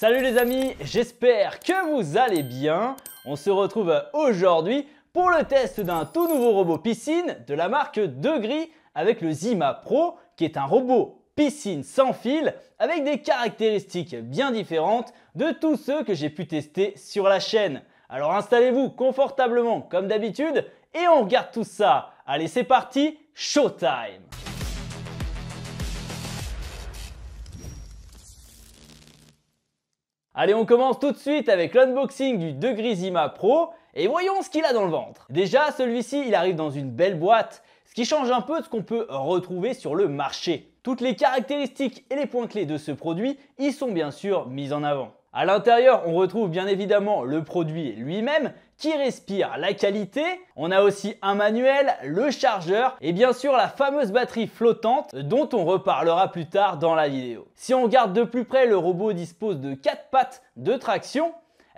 Salut les amis, j'espère que vous allez bien. On se retrouve aujourd'hui pour le test d'un tout nouveau robot piscine de la marque Degris avec le Zima Pro qui est un robot piscine sans fil avec des caractéristiques bien différentes de tous ceux que j'ai pu tester sur la chaîne. Alors installez-vous confortablement comme d'habitude et on regarde tout ça. Allez c'est parti, showtime Allez, on commence tout de suite avec l'unboxing du Degrisima Pro et voyons ce qu'il a dans le ventre. Déjà, celui-ci, il arrive dans une belle boîte, ce qui change un peu de ce qu'on peut retrouver sur le marché. Toutes les caractéristiques et les points clés de ce produit y sont bien sûr mis en avant. À l'intérieur, on retrouve bien évidemment le produit lui-même qui respire la qualité. On a aussi un manuel, le chargeur et bien sûr la fameuse batterie flottante dont on reparlera plus tard dans la vidéo. Si on regarde de plus près, le robot dispose de 4 pattes de traction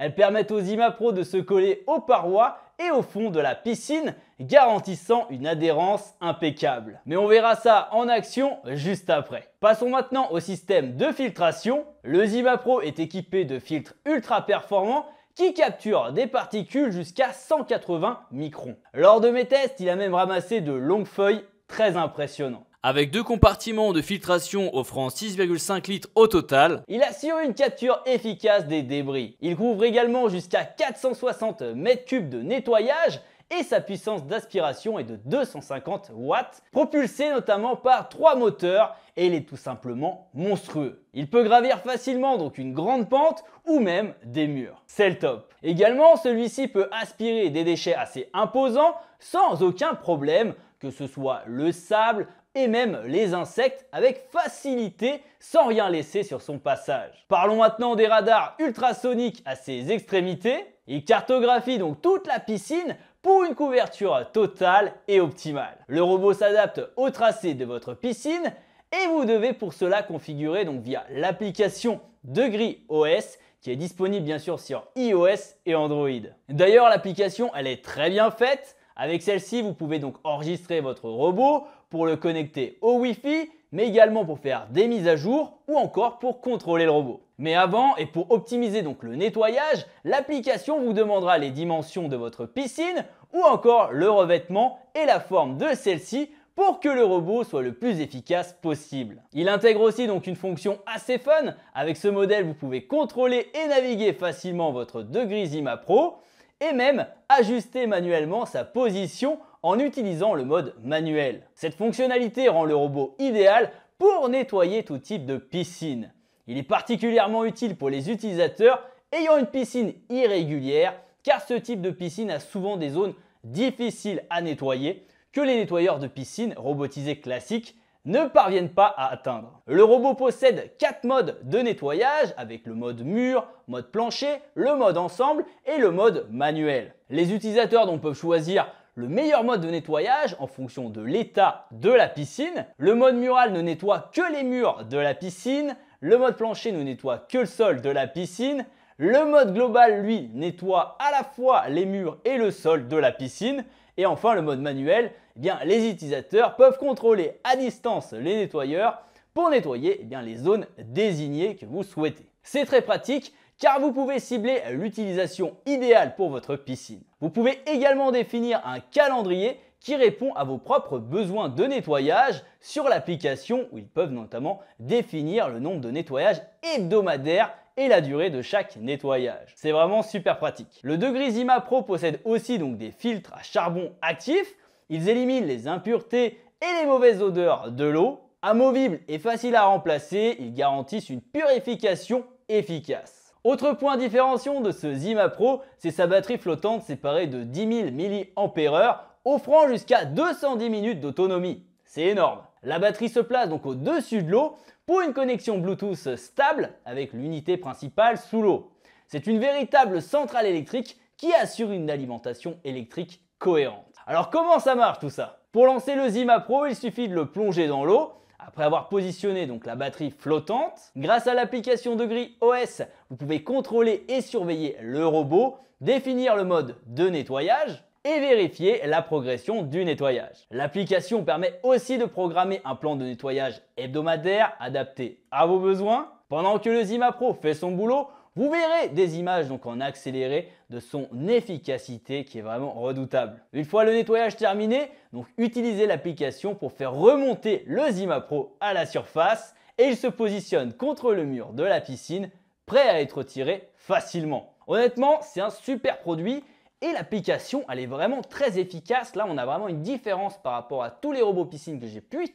elles permettent aux IMAPRO de se coller aux parois et au fond de la piscine, garantissant une adhérence impeccable. Mais on verra ça en action juste après. Passons maintenant au système de filtration. Le ZimaPro Pro est équipé de filtres ultra performants qui capturent des particules jusqu'à 180 microns. Lors de mes tests, il a même ramassé de longues feuilles très impressionnantes avec deux compartiments de filtration offrant 6,5 litres au total. Il assure une capture efficace des débris. Il couvre également jusqu'à 460 m3 de nettoyage et sa puissance d'aspiration est de 250 watts, propulsée notamment par trois moteurs et il est tout simplement monstrueux. Il peut gravir facilement donc une grande pente ou même des murs. C'est le top. Également, celui-ci peut aspirer des déchets assez imposants sans aucun problème, que ce soit le sable, et même les insectes avec facilité sans rien laisser sur son passage. Parlons maintenant des radars ultrasoniques à ses extrémités. Il cartographie donc toute la piscine pour une couverture totale et optimale. Le robot s'adapte au tracé de votre piscine et vous devez pour cela configurer donc via l'application Gris OS qui est disponible bien sûr sur iOS et Android. D'ailleurs l'application elle est très bien faite avec celle-ci, vous pouvez donc enregistrer votre robot pour le connecter au Wi-Fi, mais également pour faire des mises à jour ou encore pour contrôler le robot. Mais avant et pour optimiser donc le nettoyage, l'application vous demandera les dimensions de votre piscine ou encore le revêtement et la forme de celle-ci pour que le robot soit le plus efficace possible. Il intègre aussi donc une fonction assez fun. Avec ce modèle, vous pouvez contrôler et naviguer facilement votre Zima Pro et même ajuster manuellement sa position en utilisant le mode manuel. Cette fonctionnalité rend le robot idéal pour nettoyer tout type de piscine. Il est particulièrement utile pour les utilisateurs ayant une piscine irrégulière car ce type de piscine a souvent des zones difficiles à nettoyer que les nettoyeurs de piscine robotisés classiques ne parviennent pas à atteindre. Le robot possède 4 modes de nettoyage avec le mode mur, mode plancher, le mode ensemble et le mode manuel. Les utilisateurs peuvent choisir le meilleur mode de nettoyage en fonction de l'état de la piscine. Le mode mural ne nettoie que les murs de la piscine. Le mode plancher ne nettoie que le sol de la piscine. Le mode global, lui, nettoie à la fois les murs et le sol de la piscine. Et enfin, le mode manuel, eh bien, les utilisateurs peuvent contrôler à distance les nettoyeurs pour nettoyer eh bien, les zones désignées que vous souhaitez. C'est très pratique car vous pouvez cibler l'utilisation idéale pour votre piscine. Vous pouvez également définir un calendrier qui répond à vos propres besoins de nettoyage sur l'application où ils peuvent notamment définir le nombre de nettoyages hebdomadaires et la durée de chaque nettoyage. C'est vraiment super pratique. Le Zima Pro possède aussi donc des filtres à charbon actifs. Ils éliminent les impuretés et les mauvaises odeurs de l'eau. Amovibles et faciles à remplacer, ils garantissent une purification efficace. Autre point différenciant de ce Zima Pro, c'est sa batterie flottante séparée de 10 000 mAh offrant jusqu'à 210 minutes d'autonomie. C'est énorme. La batterie se place donc au-dessus de l'eau pour une connexion Bluetooth stable avec l'unité principale sous l'eau. C'est une véritable centrale électrique qui assure une alimentation électrique cohérente. Alors comment ça marche tout ça Pour lancer le Zima Pro, il suffit de le plonger dans l'eau après avoir positionné donc la batterie flottante, grâce à l'application de gris OS, vous pouvez contrôler et surveiller le robot, définir le mode de nettoyage, et vérifier la progression du nettoyage. L'application permet aussi de programmer un plan de nettoyage hebdomadaire adapté à vos besoins. Pendant que le Zima Pro fait son boulot, vous verrez des images donc en accéléré de son efficacité qui est vraiment redoutable. Une fois le nettoyage terminé, donc utilisez l'application pour faire remonter le Zima Pro à la surface et il se positionne contre le mur de la piscine prêt à être tiré facilement. Honnêtement, c'est un super produit et l'application, elle est vraiment très efficace. Là, on a vraiment une différence par rapport à tous les robots piscines que j'ai pu,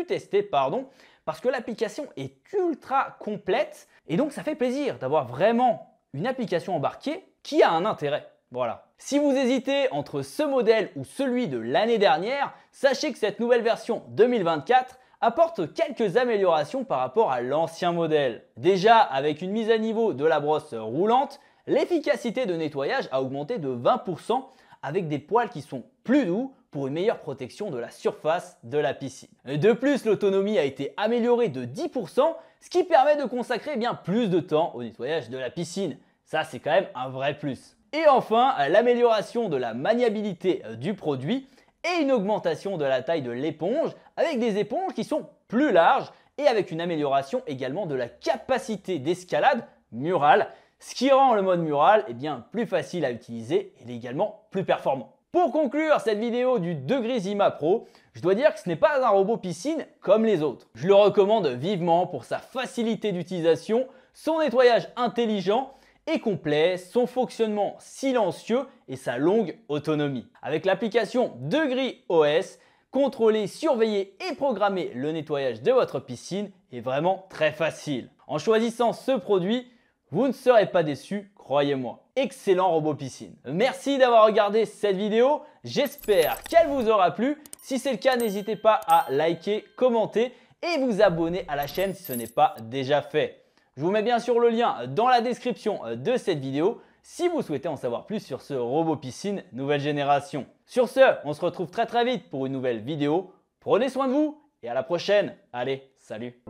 pu tester, pardon, parce que l'application est ultra complète. Et donc, ça fait plaisir d'avoir vraiment une application embarquée qui a un intérêt. Voilà. Si vous hésitez entre ce modèle ou celui de l'année dernière, sachez que cette nouvelle version 2024 apporte quelques améliorations par rapport à l'ancien modèle. Déjà avec une mise à niveau de la brosse roulante, L'efficacité de nettoyage a augmenté de 20% avec des poils qui sont plus doux pour une meilleure protection de la surface de la piscine. De plus, l'autonomie a été améliorée de 10%, ce qui permet de consacrer bien plus de temps au nettoyage de la piscine. Ça, c'est quand même un vrai plus. Et enfin, l'amélioration de la maniabilité euh, du produit et une augmentation de la taille de l'éponge avec des éponges qui sont plus larges et avec une amélioration également de la capacité d'escalade murale ce qui rend le mode mural eh bien, plus facile à utiliser et également plus performant. Pour conclure cette vidéo du Degré Zima Pro, je dois dire que ce n'est pas un robot piscine comme les autres. Je le recommande vivement pour sa facilité d'utilisation, son nettoyage intelligent et complet, son fonctionnement silencieux et sa longue autonomie. Avec l'application Degri OS, contrôler, surveiller et programmer le nettoyage de votre piscine est vraiment très facile. En choisissant ce produit, vous ne serez pas déçus, croyez-moi. Excellent robot piscine. Merci d'avoir regardé cette vidéo. J'espère qu'elle vous aura plu. Si c'est le cas, n'hésitez pas à liker, commenter et vous abonner à la chaîne si ce n'est pas déjà fait. Je vous mets bien sûr le lien dans la description euh, de cette vidéo si vous souhaitez en savoir plus sur ce robot piscine nouvelle génération. Sur ce, on se retrouve très très vite pour une nouvelle vidéo. Prenez soin de vous et à la prochaine. Allez, salut